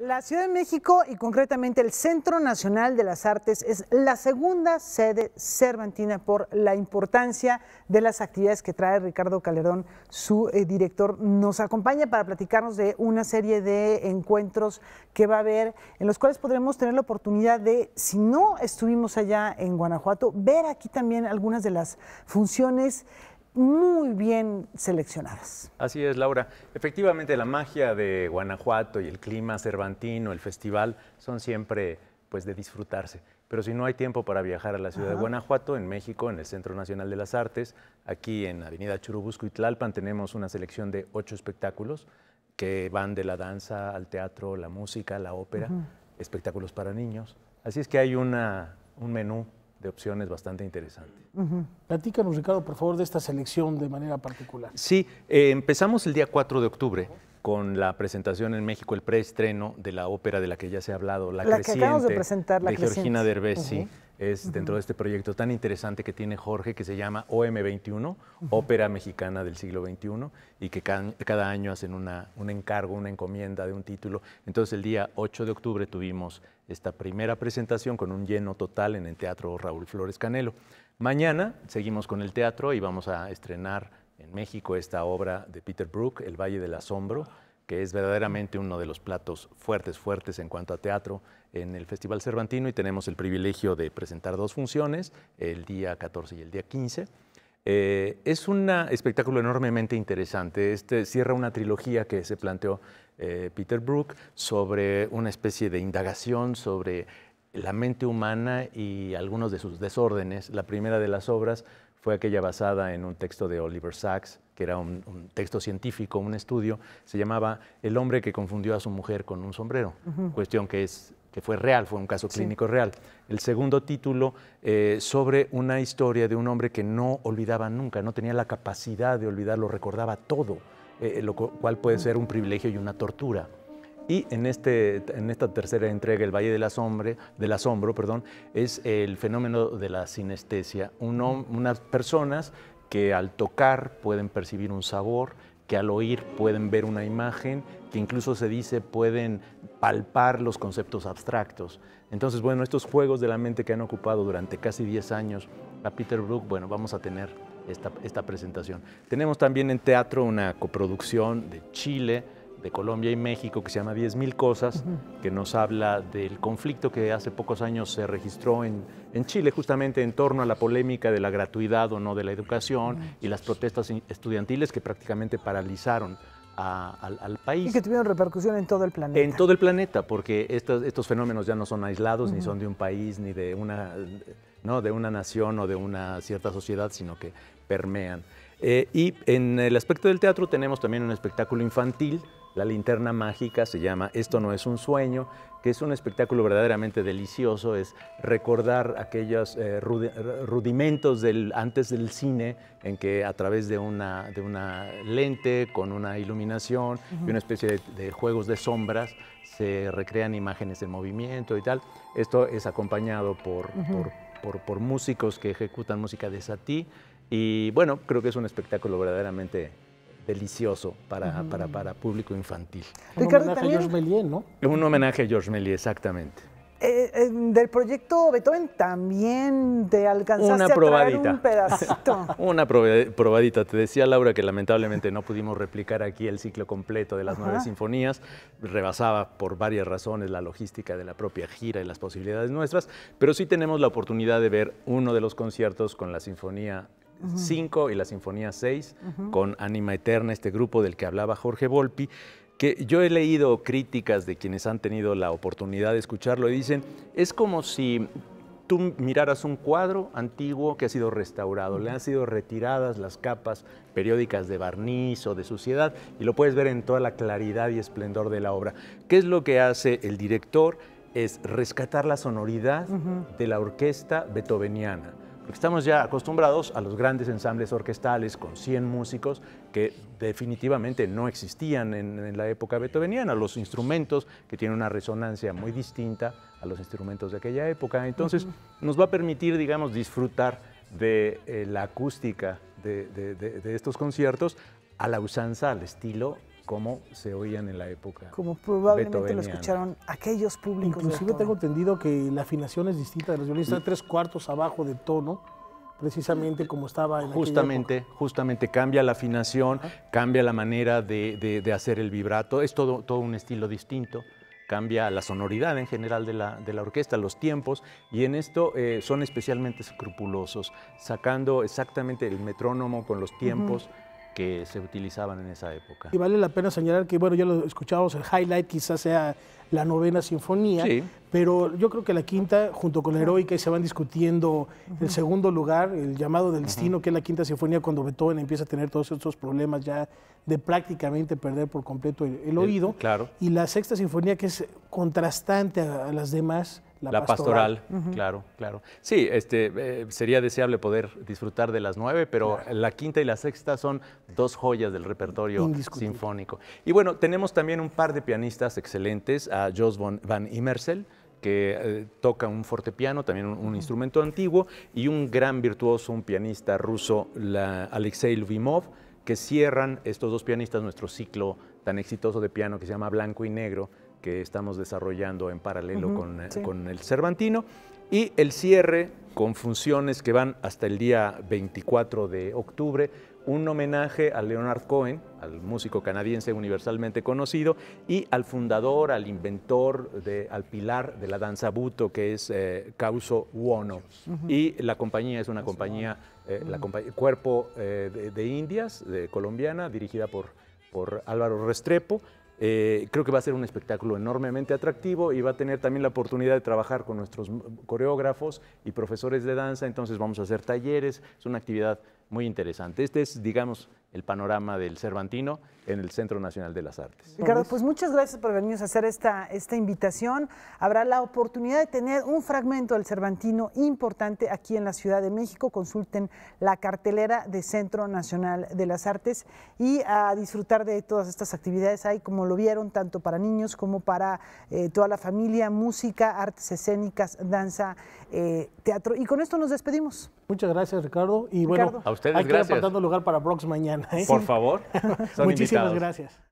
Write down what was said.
La Ciudad de México y concretamente el Centro Nacional de las Artes es la segunda sede cervantina por la importancia de las actividades que trae Ricardo Calderón, su eh, director. Nos acompaña para platicarnos de una serie de encuentros que va a haber, en los cuales podremos tener la oportunidad de, si no estuvimos allá en Guanajuato, ver aquí también algunas de las funciones muy bien seleccionadas. Así es, Laura. Efectivamente, la magia de Guanajuato y el clima cervantino, el festival, son siempre pues de disfrutarse. Pero si no hay tiempo para viajar a la ciudad de Guanajuato, en México, en el Centro Nacional de las Artes, aquí en Avenida Churubusco y Tlalpan tenemos una selección de ocho espectáculos que van de la danza al teatro, la música, la ópera, espectáculos para niños. Así es que hay una, un menú de opciones bastante interesantes. Platícanos, Ricardo, por favor, de esta selección de manera particular. Sí, eh, empezamos el día 4 de octubre con la presentación en México, el preestreno de la ópera de la que ya se ha hablado, La, de presentar, La de Georgina Derbez, es dentro de este proyecto tan interesante que tiene Jorge, que se llama OM21, Ópera Mexicana del Siglo XXI, y que cada, año hacen un encargo, una encomienda de un título. Entonces el día 8 de octubre tuvimos esta primera presentación con un lleno total en el Teatro Raúl Flores Canelo. Mañana seguimos con el teatro y vamos a estrenar en México esta obra de Peter Brook, El Valle del Asombro que es verdaderamente uno de los platos fuertes, fuertes en cuanto a teatro en el Festival Cervantino y tenemos el privilegio de presentar dos funciones, el día 14 y el día 15. Eh, es un espectáculo enormemente interesante. Este cierra una trilogía que se planteó eh, Peter Brook sobre una especie de indagación sobre la mente humana y algunos de sus desórdenes. La primera de las obras fue aquella basada en un texto de Oliver Sacks, que era un, texto científico, un estudio, se llamaba El hombre que confundió a su mujer con un sombrero, cuestión que, es, que fue real, fue un caso clínico real. El segundo título, eh, sobre una historia de un hombre que no olvidaba nunca, no tenía la capacidad de olvidar, lo recordaba todo, eh, lo cual puede mm. ser un privilegio y una tortura. Y este, en, esta tercera entrega, El Valle del, Asombre, del Asombro, perdón, es el fenómeno de la sinestesia. unas personas que al tocar pueden percibir un sabor, que al oír pueden ver una imagen, que incluso se dice pueden palpar los conceptos abstractos. Entonces, bueno, estos juegos de la mente que han ocupado durante casi 10 años a Peter Brook, bueno, vamos a tener esta, esta presentación. Tenemos también en teatro una coproducción de Chile, de Colombia y México que se llama 10.000 cosas, que nos habla del conflicto que hace pocos años se registró en, Chile, justamente en torno a la polémica de la gratuidad o no de la educación y las protestas estudiantiles que prácticamente paralizaron. al, país. Y que tuvieron repercusión en todo el planeta. En todo el planeta, porque estos, fenómenos ya no son aislados, ni son de un país, ni de una, de una nación o de una cierta sociedad, sino que permean. Eh, y en el aspecto del teatro tenemos también un espectáculo infantil la linterna mágica se llama Esto no es un sueño, que es un espectáculo verdaderamente delicioso, es recordar aquellos eh, rudimentos del, antes del cine, en que a través de una, lente, con una iluminación y una especie de, juegos de sombras, se recrean imágenes en movimiento y tal. Esto es acompañado por, por músicos que ejecutan música de Satí y bueno, creo que es un espectáculo verdaderamente delicioso para, para, público infantil. Un homenaje a George Méliès, ¿no? Un homenaje a George Méliès, exactamente. Eh, eh, del proyecto Beethoven también te alcanzaste a traer un pedacito. una probadita. Te decía Laura que lamentablemente no pudimos replicar aquí el ciclo completo de las nueve sinfonías. Rebasaba por varias razones la logística de la propia gira y las posibilidades nuestras, pero sí tenemos la oportunidad de ver uno de los conciertos con la sinfonía 5 y la Sinfonía 6 con Anima Eterna, este grupo del que hablaba Jorge Volpi, que yo he leído críticas de quienes han tenido la oportunidad de escucharlo y dicen, es como si tú miraras un cuadro antiguo que ha sido restaurado, le han sido retiradas las capas periódicas de barniz o de suciedad y lo puedes ver en toda la claridad y esplendor de la obra. ¿Qué es lo que hace el director? Es rescatar la sonoridad de la orquesta beethoveniana porque estamos ya acostumbrados a los grandes ensambles orquestales con 100 músicos que definitivamente no existían en, la época beethoveniana, los instrumentos que tienen una resonancia muy distinta a los instrumentos de aquella época. Entonces, nos va a permitir, digamos, disfrutar de eh, la acústica de estos conciertos a la usanza, al estilo como se oían en la época. Como probablemente lo escucharon aquellos públicos. Inclusive tengo entendido que la afinación es distinta de los está tres cuartos abajo de tono, precisamente como estaba en Justamente, justamente cambia la afinación, cambia la manera de, hacer el vibrato, es todo, todo un estilo distinto cambia la sonoridad en general de la, de la, orquesta, los tiempos, y en esto eh, son especialmente escrupulosos, sacando exactamente el metrónomo con los tiempos que se utilizaban en esa época. Y vale la pena señalar que, bueno, ya lo escuchábamos, el highlight quizás sea la novena sinfonía, pero yo creo que la quinta, junto con la heroica, y se van discutiendo el segundo lugar, el llamado del destino, que es la quinta sinfonía, cuando Beethoven empieza a tener todos esos problemas ya de prácticamente perder por completo el, oído. claro. Y la sexta sinfonía, que es contrastante a las demás la, pastoral, claro, claro. Sí, este, eh, sería deseable poder disfrutar de las nueve, pero la quinta y la sexta son dos joyas del repertorio sinfónico. Y bueno, tenemos también un par de pianistas excelentes, a Jos van Immersel, que eh, toca un fortepiano, también un, instrumento antiguo, y un gran virtuoso, un pianista ruso, Alexei Lvimov, que cierran estos dos pianistas nuestro ciclo tan exitoso de piano que se llama Blanco y Negro, que estamos desarrollando en paralelo con, el Cervantino. Y el cierre con funciones que van hasta el día 24 de octubre, un homenaje a Leonard Cohen, al músico canadiense universalmente conocido, y al fundador, al inventor, al pilar de la danza buto, que es eh, Causo Uono. Y la compañía es una compañía, eh, cuerpo eh, de, Indias, de colombiana, dirigida por Álvaro Restrepo, eh, creo que va a ser un espectáculo enormemente atractivo y va a tener también la oportunidad de trabajar con nuestros coreógrafos y profesores de danza, entonces vamos a hacer talleres, es una actividad muy interesante. Este es, digamos, el panorama del Cervantino en el Centro Nacional de las Artes. Ricardo, pues muchas gracias por venirnos a hacer esta, esta invitación. Habrá la oportunidad de tener un fragmento del Cervantino importante aquí en la Ciudad de México. Consulten la cartelera de Centro Nacional de las Artes y a disfrutar de todas estas actividades. Hay, como lo vieron, tanto para niños como para eh, toda la familia, música, artes escénicas, danza, eh, teatro. Y con esto nos despedimos. Muchas gracias, Ricardo. Y bueno, a ustedes, hay que lugar para Brox mañana. Por favor. Muchísimas gracias.